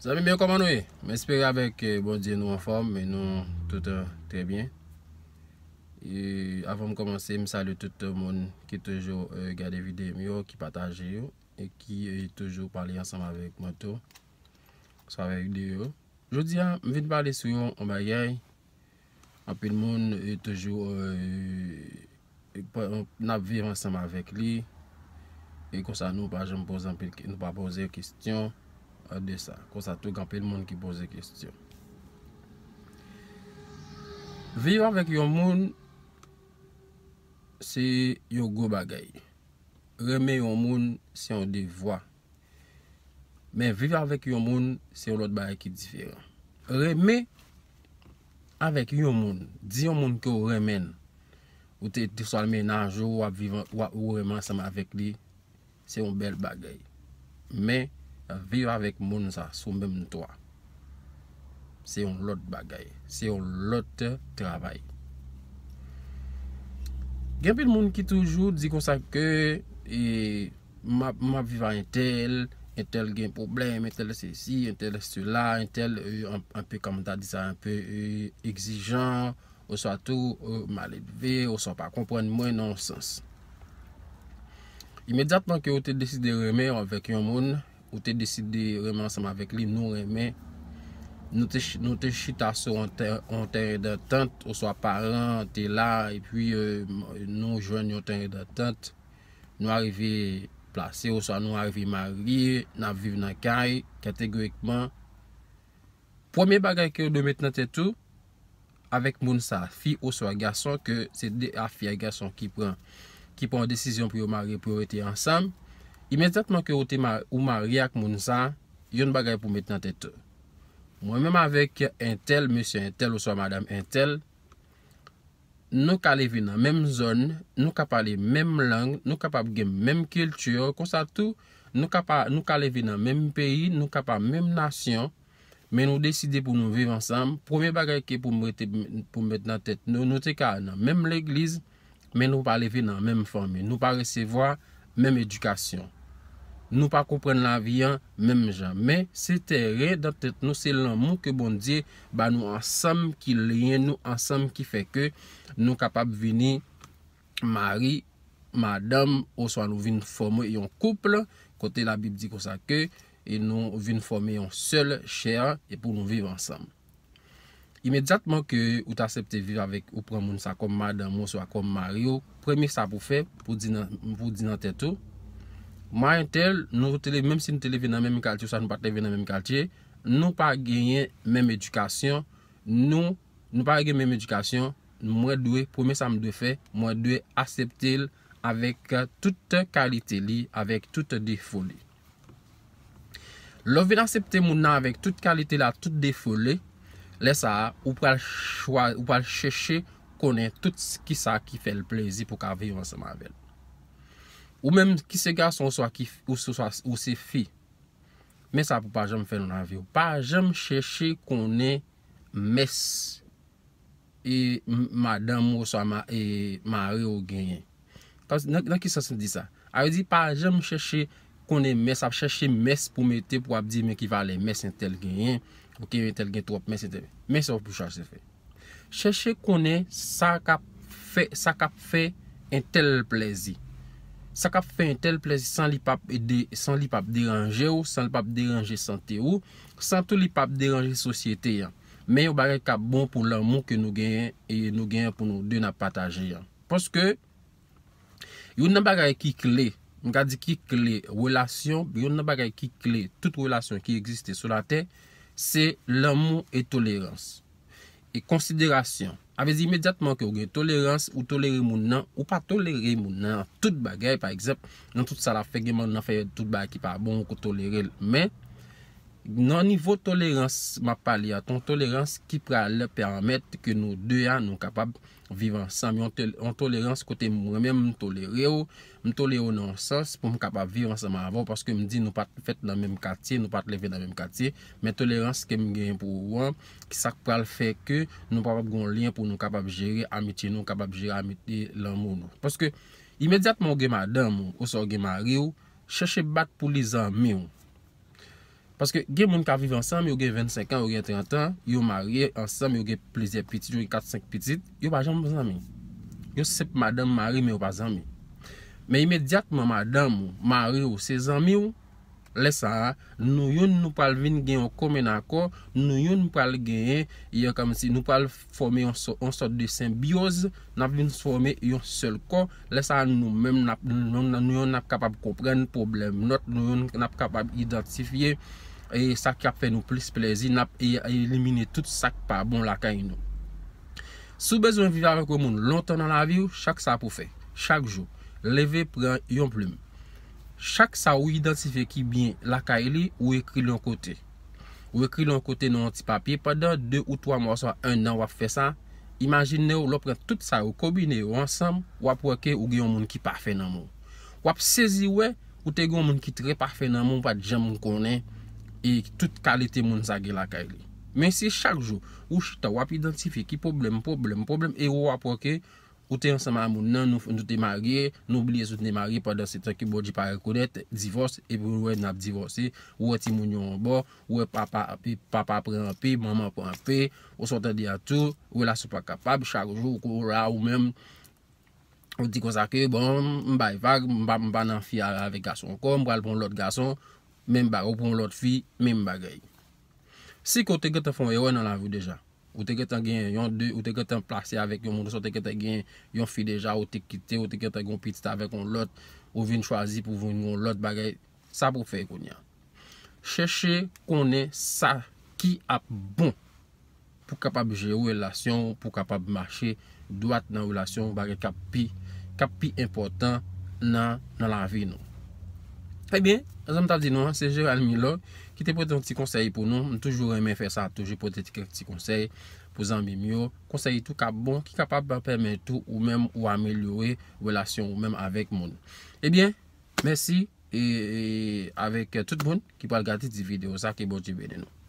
M e? espere avèk eh, bon diè nou an fòm, mè nou toutan trè bèy. Avèm komanse, m salè toutan moun ki toujò gade videy m yò, ki patajè yò, e ki toujò palè ansèm avèk mwen tou, sou avèk videy yò. Joudia, m vin palè sou yò an ba yèy, apèl moun toujò euh, napvè ansèm avèk li, e konsan nou pa jèm posèm, nou pa posèm kistyon, A de sa. Kwa sa touk anpe l moun ki pose kestyon. Viv avèk yon moun. Se yon gwo bagay. Remè yon moun. Se yon de vwa. Men viv avèk yon moun. Se yon lot bagay ki difèran. Remè. Avèk yon moun. Di yon moun ki ou remè. Ou te sou almenanjou. Ou remè seman avèk li. Se yon bel bagay. Men. a viv avèk moun sa sou mèm nou towa. Se yon lot bagay. Se yon lot travay. Gen pi l moun ki toujou di konsak ke e, ma vivan yon tel, yon tel gen problem, yon tel se si, yon tel se la, yon tel yon tel yon tel yon tel yon tel yon tel yon tel yon tel yon tel Ou te deside reman ansam avek li nou reme Nou te chita sou an terreda tent Ou swa paran, te la E puis euh, nou jwen yon terreda tent Nou areve plase Ou swa nou areve marir Na vive nan kay, kategorikman Premier bagay ke ou de mette nan te tou Awek moun sa fi ou swa gason Ke se de ah, a fi a gason ki pran Ki pran desisyon pou yo marir Pou rete ansam imeditatman ke ou te ou ma riak moun sa, yon bagay pou met nan tete. Mwen menm avek entel, mesye entel ou so madame entel, nou ka leve nan menm zon, nou ka pale menm lang, nou ka pale menm kiltur, konsa tou, nou ka leve nan menm peyi, nou ka pale menm nasyon, men nou deside pou nou viv ansam, prome bagay ke pou met nan tete, nou te ka nan menm legliz, men nou pale leve nan menm fome, nou pa resevoi menm edukasyon. Nou pa koupren la viyan, mèm janmè. Se te re, dan tet nou se lan mou ke bon diye, ba nou ansam ki liyen, nou ansam ki feke, nou kapap vini mari, madame, ou so an nou vin fome yon kouple, kote la bib di kon sa ke, e nou vin fome yon sel, chèan, e pou nou viv ansam. Imediatman ke ou ta septe viv avèk, ou pran moun sa kom madame, ou so akom mari, ou premè sa pou fe, pou di nan tetou, Mwen tel, mwen tel ven nan menm kaltye, nou pa genye menm edukasyon, nou pa genye menm edukasyon, mwen dwe, pweme sa mwen dwe fe, mwen dwe asepte avèk euh, tout kalite li, avèk tout defo li. Lò ven asepte mwen nan avèk tout kalite la, tout defo li, lè sa, ou pal chèche konè tout ki sa ki fè l plèzi pou ka viyon seman avèl. Ou mèm ki se gase ou se fi. Mè sa pou pa jèm fè nou nan vi ou. Pa jèm chèche konè mès. E madame ou sa ma re ou genyen. Nan ki sa se di sa? A yo di pa jèm chèche konè mès ap chèche mès pou mète pou ap di mè ki va lè mès en tel genyen. Ou ki vè tel gen trop mès en tel genyen. Mès ou pou chèche se fè. Chèche konè sa kap fè en tel plèzi. Sa ka fe yon tel plezi san li pap deranje ou, san li pap deranje sante ou, san tou li pap deranje sosyete yon. Men yon bagay ka bon pou l'amou ke nou genyen, e nou genyen pou nou denap pataje yon. Poske, yon nan bagay ki kle, mga di ki kle, yon nan bagay ki kle, tout relasyon ki egziste sou la ten, se l'amou e toleransi. e konsiderasyon. Avez imediatman ki ou gen tolerans ou tolere moun nan ou pa tolere moun nan tout bagay. Par exemple, nan tout sa la fegeman nan fe tout bagay ki pa bon ou ko tolere l. Men, nan nivou tolerans ma pali aton tolerans ki pra le permette ke nou deyan nou kapab vivansan, mi ontolerans kote moun remen moun tolere ou moun tolere ou nan sens pou moun kapab vivansan ma avon paske m di nou pat fèt nan mèm katiye nou pat levè nan mèm katiye men tolerans ke m gen pou ou an ki sak pra le fè ke nou papab goun lè pou nou kapab jere amiti nou kapab jere amiti lan moun nou paske imediatman ou gen madan moun ou sou gen madan moun chèche bat pou li zan mè ou Paske gen moun ka vive ansam, yon gen 25 an, yon gen 30 an, yon marye ansam, yon gen pleziye pitit, yon gen 4-5 pitit, yon pa jom pa zami. Yon sep madame marye, men yon pa zami. Men imediatman madame ou, marye ou, se zami ou, lesa, nou yon nou pal vin gen yon kome nan ko, nou yon nou pal gen, yon kam si nou pal fome yon sort de symbiose, nap vin fome yon sol ko, lesa nou men, nou yon nap kapab kompren problem not, nou yon nap kapab identifiye. E sak ap fe nou plis plezi nap e, e elimine tout sak pa bon laka e nou. Sou bezon vive avèk wè moun lontan nan la viw, chak sa ap pou fe. Chak jou. Leve pren yon plim. Chak sa ou identife ki byen laka e li ou ekri loun kote. Ou ekri loun kote nou antipapye padan, 2 ou 3 mwoswa 1 nan wap fe sa. Imagine nou lopren tout sa ou kobine yo ansam wap wake ou gwen moun ki pafe nan moun. Wap sezi wè ou te gwen moun ki tre pafe nan moun pat jè moun konen. E tout kalite moun zage lakay li. Men si chak jou, ou ch ta wap identife ki problem, problem, problem, e wap wap wak e, ou te ansama moun nan, nou te marie, nou bliye souten e marie, padan se te ki bodi parakounet, divos, e pou wè e nap divose, wè e ti moun yon wap, wè papa e apre anpe, mama apre anpe, ou sotè di atou, wè la sou pa kapab, chak jou, ou kou ra, ou mèm, ou di kwa zake, bon, mba evak, mba nan fi avè gason kon, mba alpon lòt gason, Mem bagay, ou pou moun lot fi, mem bagay Si kote ke te fon ewe nan la vi deja Ou te ke te gen yon de, ou te ke te plase avek yon moun dos Ou te ke te gen yon fi deja, ou te kite, ou te ke te gen pitita avek moun lot Ou vin chwazi pou vin moun lot bagay Sa pou fe koun yan Cheche konen sa ki ap bon Pou kapab je ou relasyon, pou kapab mache Dwa nan relasyon bagay kap pi Kap pi important nan nan la vi nou Ebyen, zanm ta di nou an, sejè almi lò, ki te pote an ti konsey pou nou, nou toujou remè fè sa toujou pote ti kèk ti konsey pou zanm bi myò. Konsey tou kap bon, ki kapap pa pèmè tou ou mèm ou amèlouè relasyon ou mèm avèk moun. Ebyen, eh mèsi, e avèk tout moun ki pòl gati di videyo sa ki bòt jibè de nou.